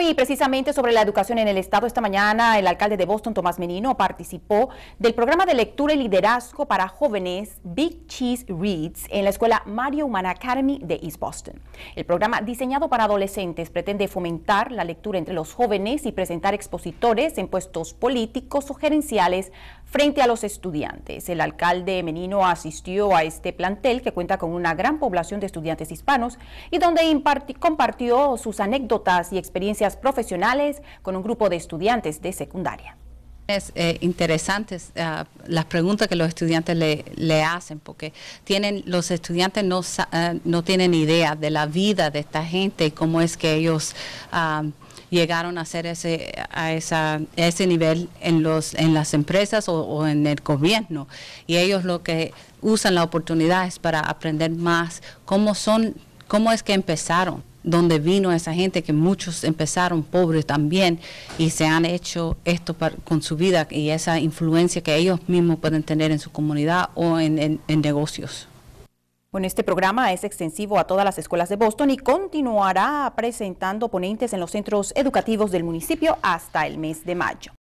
Y precisamente sobre la educación en el Estado, esta mañana el alcalde de Boston, Tomás Menino, participó del programa de lectura y liderazgo para jóvenes Big Cheese Reads en la escuela Mario Human Academy de East Boston. El programa diseñado para adolescentes pretende fomentar la lectura entre los jóvenes y presentar expositores en puestos políticos o gerenciales frente a los estudiantes. El alcalde Menino asistió a este plantel que cuenta con una gran población de estudiantes hispanos y donde compartió sus anécdotas y experiencias profesionales con un grupo de estudiantes de secundaria. Es eh, interesante ah, las preguntas que los estudiantes le, hacen, porque tienen los estudiantes ah, no, tienen idea de la vida de esta gente y cómo es que ellos ah, llegaron a hacer ese, a, ese nivel en, los, en las empresas o, o en el gobierno. Y ellos lo que usan la oportunidad es para aprender más cómo, son, cómo es que empezaron donde vino esa gente que muchos empezaron pobres también y se han hecho esto con su vida y esa influencia que ellos mismos pueden tener en su comunidad o en, en negocios. Bueno, este programa es extensivo a todas las escuelas de Boston y continuará presentando ponentes en los centros educativos del municipio hasta el mes de mayo.